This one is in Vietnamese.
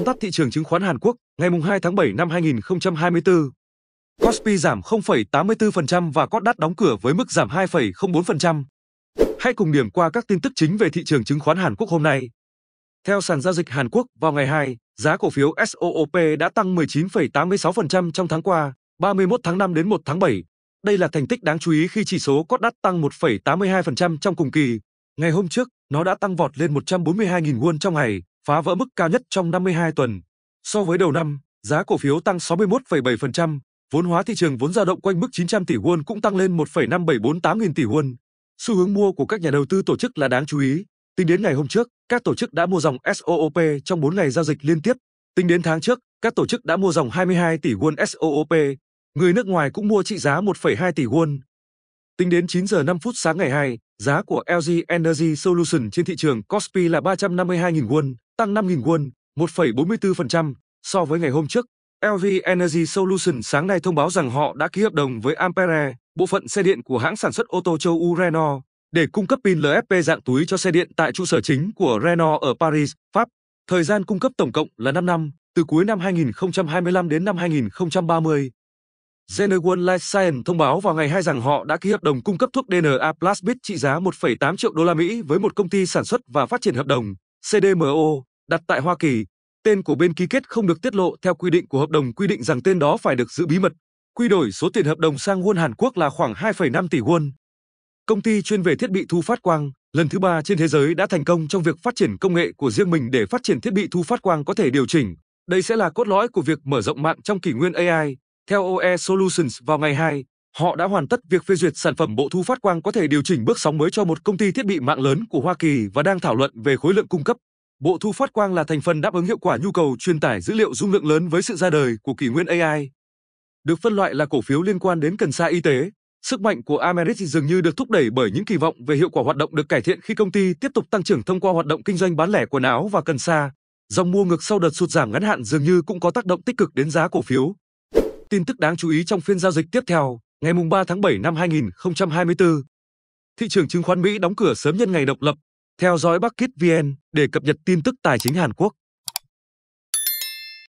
Tóm tắt thị trường chứng khoán Hàn Quốc ngày 2 tháng 7 năm 2024. Kospi giảm 0,84% và đắt đóng cửa với mức giảm 2,04%. Hãy cùng điểm qua các tin tức chính về thị trường chứng khoán Hàn Quốc hôm nay. Theo sàn giao dịch Hàn Quốc vào ngày 2, giá cổ phiếu SOOP đã tăng 19,86% trong tháng qua, 31 tháng 5 đến 1 tháng 7. Đây là thành tích đáng chú ý khi chỉ số đắt tăng 1,82% trong cùng kỳ. Ngày hôm trước, nó đã tăng vọt lên 142.000 won trong ngày, phá vỡ mức cao nhất trong 52 tuần. So với đầu năm, giá cổ phiếu tăng 61,7%, vốn hóa thị trường vốn dao động quanh mức 900 tỷ won cũng tăng lên 1,5748 nghìn tỷ won. Xu hướng mua của các nhà đầu tư tổ chức là đáng chú ý. Tính đến ngày hôm trước, các tổ chức đã mua dòng SOOP trong 4 ngày giao dịch liên tiếp. Tính đến tháng trước, các tổ chức đã mua dòng 22 tỷ won SOOP. Người nước ngoài cũng mua trị giá 1,2 tỷ won. Tính đến 9 giờ 5 phút sáng ngày 2, giá của LG Energy Solution trên thị trường Kospi là 352.000 won, tăng 5.000 won, 1,44% so với ngày hôm trước. LV Energy Solution sáng nay thông báo rằng họ đã ký hợp đồng với Ampere, bộ phận xe điện của hãng sản xuất ô tô châu Âu Renault, để cung cấp pin LFP dạng túi cho xe điện tại trụ sở chính của Renault ở Paris, Pháp. Thời gian cung cấp tổng cộng là 5 năm, từ cuối năm 2025 đến năm 2030. Zenerworld Life Science thông báo vào ngày 2 rằng họ đã ký hợp đồng cung cấp thuốc DNA plasmid trị giá 1,8 triệu đô la Mỹ với một công ty sản xuất và phát triển hợp đồng CDMO đặt tại Hoa Kỳ, tên của bên ký kết không được tiết lộ theo quy định của hợp đồng quy định rằng tên đó phải được giữ bí mật. Quy đổi số tiền hợp đồng sang won Hàn Quốc là khoảng 2,5 tỷ won. Công ty chuyên về thiết bị thu phát quang, lần thứ ba trên thế giới đã thành công trong việc phát triển công nghệ của riêng mình để phát triển thiết bị thu phát quang có thể điều chỉnh. Đây sẽ là cốt lõi của việc mở rộng mạng trong kỷ nguyên AI. Theo OE Solutions vào ngày 2, họ đã hoàn tất việc phê duyệt sản phẩm bộ thu phát quang có thể điều chỉnh bước sóng mới cho một công ty thiết bị mạng lớn của Hoa Kỳ và đang thảo luận về khối lượng cung cấp bộ thu phát quang là thành phần đáp ứng hiệu quả nhu cầu truyền tải dữ liệu dung lượng lớn với sự ra đời của kỷ nguyên AI. Được phân loại là cổ phiếu liên quan đến cần sa y tế, sức mạnh của Ameris dường như được thúc đẩy bởi những kỳ vọng về hiệu quả hoạt động được cải thiện khi công ty tiếp tục tăng trưởng thông qua hoạt động kinh doanh bán lẻ quần áo và cần sa. Dòng mua ngược sau đợt sụt giảm ngắn hạn dường như cũng có tác động tích cực đến giá cổ phiếu. Tin tức đáng chú ý trong phiên giao dịch tiếp theo, ngày 3 tháng 7 năm 2024. Thị trường chứng khoán Mỹ đóng cửa sớm nhân ngày độc lập theo dõi Bắc Kiết VN để cập nhật tin tức tài chính Hàn Quốc.